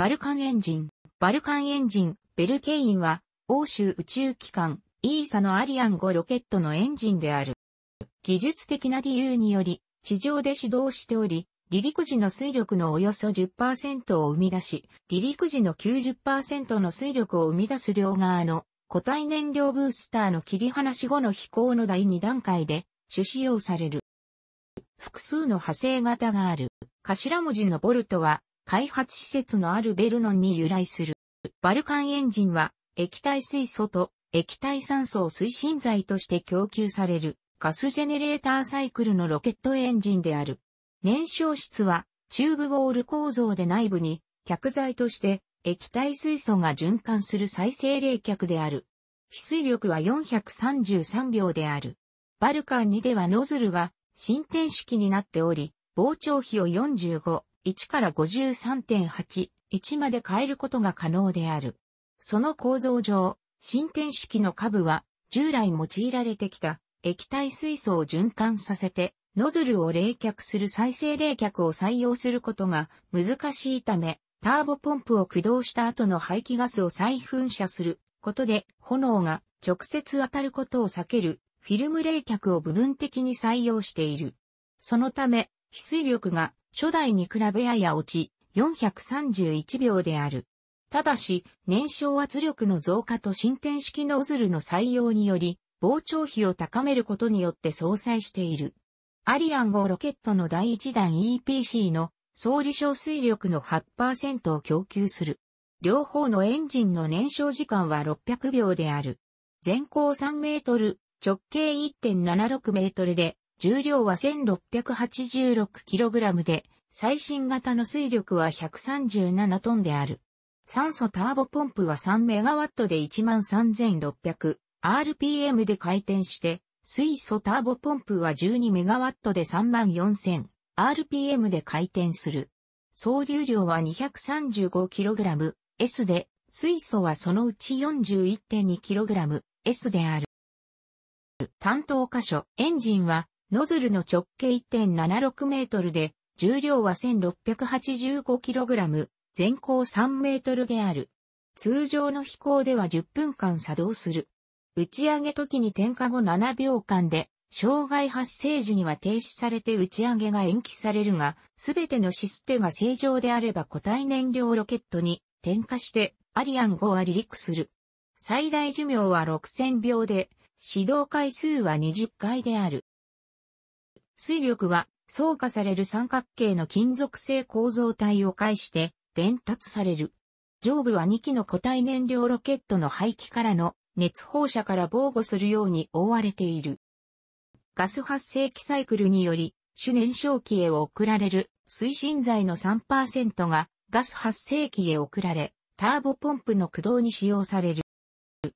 バルカンエンジン。バルカンエンジン、ベルケインは、欧州宇宙機関、イーサのアリアン5ロケットのエンジンである。技術的な理由により、地上で始動しており、離陸時の水力のおよそ10%を生み出し、離陸時の90%の水力を生み出す両側の固体燃料ブースターの切り離し後の飛行の第2段階で主使用される。複数の派生型がある。頭文字のボルトは開発施設のあるベルノンに由来する。バルカンエンジンは液体水素と液体酸素を推進剤として供給されるガスジェネレーターサイクルのロケットエンジンである。燃焼室はチューブウォール構造で内部に客材として液体水素が循環する再生冷却である。非水力は433秒である。バルカン2ではノズルが進展式になっており、膨張比を45、1から53.8、1まで変えることが可能である。その構造上、進展式の下部は、従来用いられてきた液体水素を循環させて、ノズルを冷却する再生冷却を採用することが難しいため、ターボポンプを駆動した後の排気ガスを再噴射することで、炎が直接当たることを避けるフィルム冷却を部分的に採用している。そのため、非水力が初代に比べやや落ち、431秒である。ただし、燃焼圧力の増加と進展式ノズルの採用により、膨張比を高めることによって相殺している。アリアン号ロケットの第1弾 EPC の総理小水力の8%を供給する。両方のエンジンの燃焼時間は600秒である。全高3メートル、直径1.76メートルで、重量は 1686kg で、最新型の水力は137トンである。酸素ターボポンプは 3MW で 13600rpm で回転して、水素ターボポンプは 12MW で 34000rpm で回転する。総流量は 235kg、S で、水素はそのうち 41.2kg、S である。担当箇所、エンジンはノズルの直径1.76メートルで、重量は 1685kg、全高3メートルである。通常の飛行では10分間作動する。打ち上げ時に点火後7秒間で、障害発生時には停止されて打ち上げが延期されるが、すべてのシステが正常であれば固体燃料ロケットに点火してアリアン5は離陸する。最大寿命は6000秒で、指導回数は20回である。水力は、創価される三角形の金属製構造体を介して、伝達される。上部は2機の固体燃料ロケットの排気からの熱放射から防護するように覆われている。ガス発生器サイクルにより、主燃焼機へ送られる推進剤の3%がガス発生器へ送られ、ターボポンプの駆動に使用される。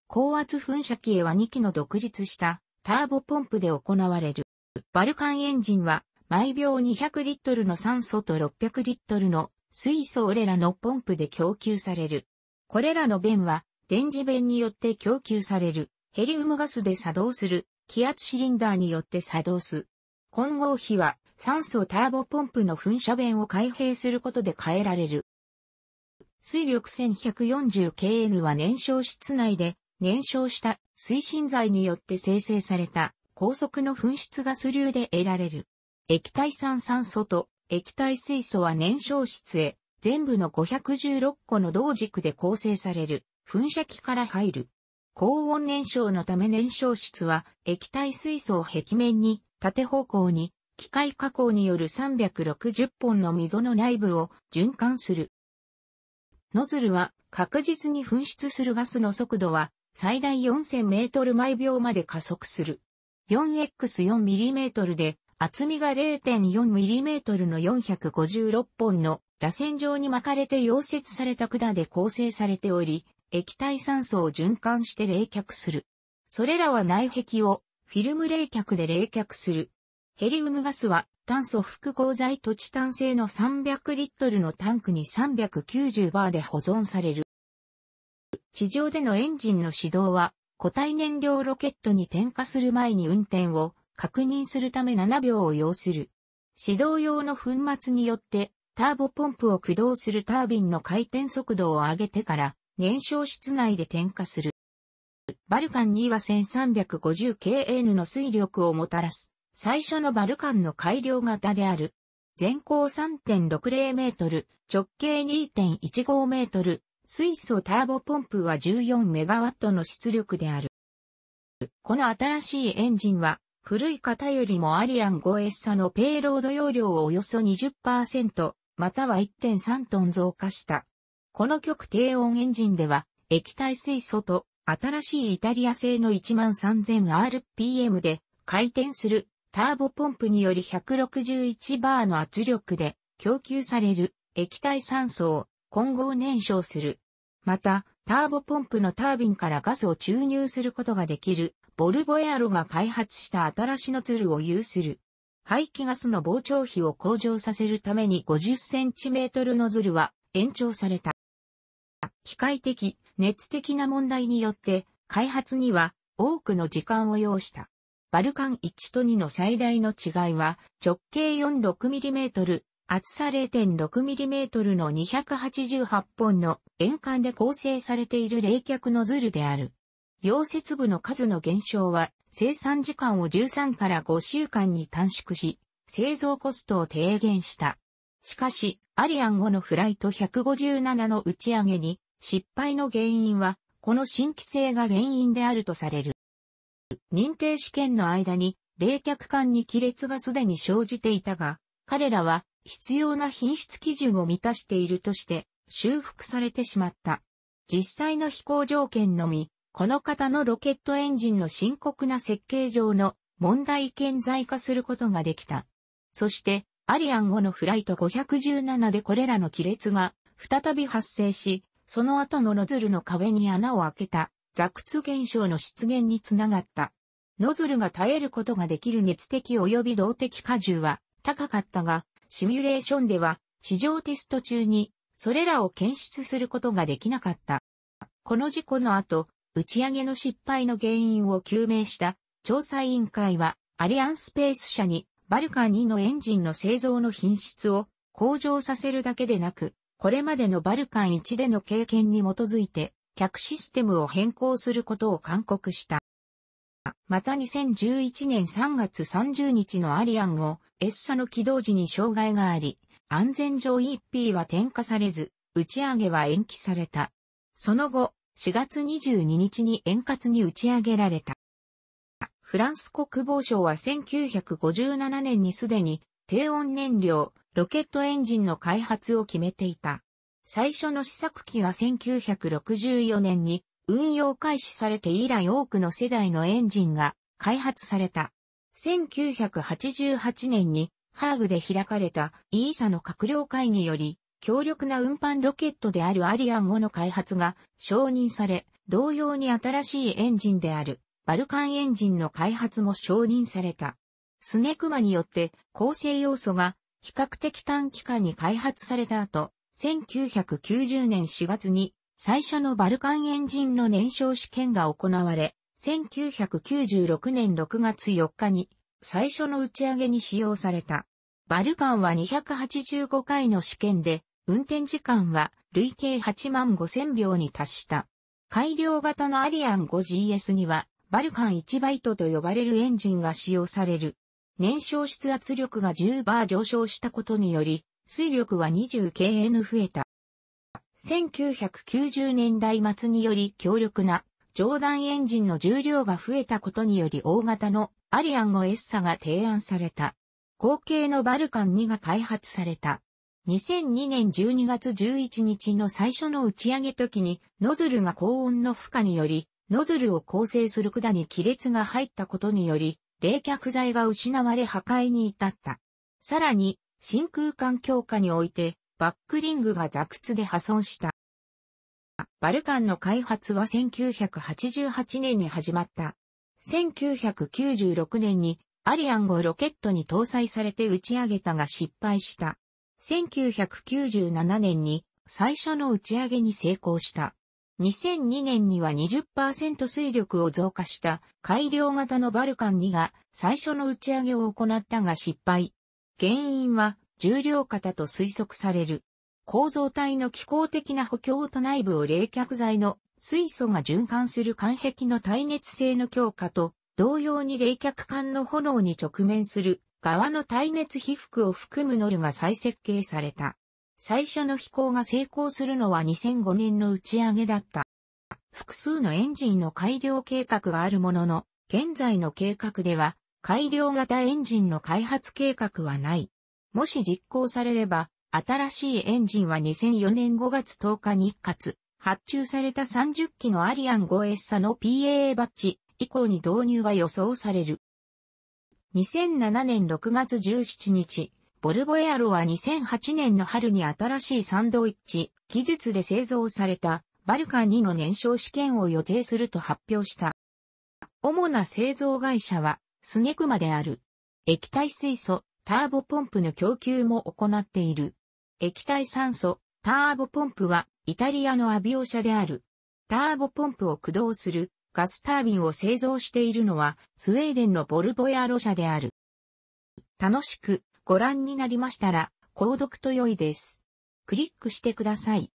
高圧噴射機へは2機の独立したターボポンプで行われる。バルカンエンジンは毎秒200リットルの酸素と600リットルの水素俺レラのポンプで供給される。これらの弁は電磁弁によって供給されるヘリウムガスで作動する気圧シリンダーによって作動す。混合比は酸素ターボポンプの噴射弁を開閉することで変えられる。水力 1140kN は燃焼室内で燃焼した推進剤によって生成された高速の噴出ガス流で得られる。液体酸酸素と液体水素は燃焼室へ全部の516個の同軸で構成される噴射器から入る。高温燃焼のため燃焼室は液体水素を壁面に縦方向に機械加工による360本の溝の内部を循環する。ノズルは確実に噴出するガスの速度は最大4000メートル毎秒まで加速する。4x4mm で、厚みが 0.4mm の456本の螺旋状に巻かれて溶接された管で構成されており、液体酸素を循環して冷却する。それらは内壁をフィルム冷却で冷却する。ヘリウムガスは炭素複合剤と地炭性製の300リットルのタンクに390バーで保存される。地上でのエンジンの始動は固体燃料ロケットに点火する前に運転を確認するため7秒を要する。指導用の粉末によってターボポンプを駆動するタービンの回転速度を上げてから燃焼室内で点火する。バルカン2は 1350kN の水力をもたらす最初のバルカンの改良型である。全高3.60メートル、直径2.15メートル、水素ターボポンプは1 4ットの出力である。この新しいエンジンは、古い型よりもアリアン 5S 差のペイロード容量をおよそ20%、または1.3トン増加した。この極低温エンジンでは、液体水素と新しいイタリア製の 13000rpm で回転するターボポンプにより161バーの圧力で供給される液体酸素を混合燃焼する。また、ターボポンプのタービンからガスを注入することができる、ボルボエアロが開発した新しのツルを有する。排気ガスの膨張比を向上させるために 50cm のズルは延長された。機械的、熱的な問題によって、開発には多くの時間を要した。バルカン1と2の最大の違いは直径 46mm 厚さ 0.6mm の288本の円管で構成されている冷却ノズルである。溶接部の数の減少は生産時間を13から5週間に短縮し、製造コストを低減した。しかし、アリアン後のフライト157の打ち上げに失敗の原因は、この新規性が原因であるとされる。認定試験の間に冷却管に亀裂がすでに生じていたが、彼らは必要な品質基準を満たしているとして修復されてしまった。実際の飛行条件のみ、この型のロケットエンジンの深刻な設計上の問題顕在化することができた。そして、アリアン後のフライト517でこれらの亀裂が再び発生し、その後のノズルの壁に穴を開けた、雑屈現象の出現につながった。ノズルが耐えることができる熱的及び動的荷重は高かったが、シミュレーションでは、地上テスト中に、それらを検出することができなかった。この事故の後、打ち上げの失敗の原因を究明した調査委員会は、アリアンスペース社にバルカン2のエンジンの製造の品質を向上させるだけでなく、これまでのバルカン1での経験に基づいて、客システムを変更することを勧告した。また2011年3月30日のアリアンを S 社の起動時に障害があり、安全上 EP は転嫁されず、打ち上げは延期された。その後、4月22日に円滑に打ち上げられた。フランス国防省は1957年にすでに低温燃料、ロケットエンジンの開発を決めていた。最初の試作機が1964年に運用開始されて以来多くの世代のエンジンが開発された。1988年にハーグで開かれた ESA の閣僚会議より強力な運搬ロケットであるアリアン5の開発が承認され、同様に新しいエンジンであるバルカンエンジンの開発も承認された。スネクマによって構成要素が比較的短期間に開発された後、1990年4月に最初のバルカンエンジンの燃焼試験が行われ、1996年6月4日に最初の打ち上げに使用された。バルカンは285回の試験で、運転時間は累計8万5000秒に達した。改良型のアリアン 5GS には、バルカン1バイトと呼ばれるエンジンが使用される。燃焼室圧力が10バー上昇したことにより、水力は 20kN 増えた。1990年代末により強力な上段エンジンの重量が増えたことにより大型のアリアン 5S ッサが提案された。後継のバルカン2が開発された。2002年12月11日の最初の打ち上げ時に、ノズルが高温の負荷により、ノズルを構成する管に亀裂が入ったことにより、冷却剤が失われ破壊に至った。さらに、真空管強化において、バックリングが座屈で破損した。バルカンの開発は1988年に始まった。1996年にアリアン号ロケットに搭載されて打ち上げたが失敗した。1997年に最初の打ち上げに成功した。2002年には20%水力を増加した改良型のバルカン2が最初の打ち上げを行ったが失敗。原因は重量型と推測される。構造体の気候的な補強と内部を冷却剤の水素が循環する間壁の耐熱性の強化と、同様に冷却管の炎に直面する側の耐熱被覆を含むノルが再設計された。最初の飛行が成功するのは2005年の打ち上げだった。複数のエンジンの改良計画があるものの、現在の計画では改良型エンジンの開発計画はない。もし実行されれば、新しいエンジンは2004年5月10日に一括、発注された30機のアリアン 5S サの PAA バッジ以降に導入が予想される。2007年6月17日、ボルボエアロは2008年の春に新しいサンドイッチ技術で製造されたバルカ2の燃焼試験を予定すると発表した。主な製造会社はスネクマである。液体水素、ターボポンプの供給も行っている。液体酸素、ターボポンプは、イタリアのアビオ社である。ターボポンプを駆動するガスタービンを製造しているのは、スウェーデンのボルボヤロ社である。楽しくご覧になりましたら、購読と良いです。クリックしてください。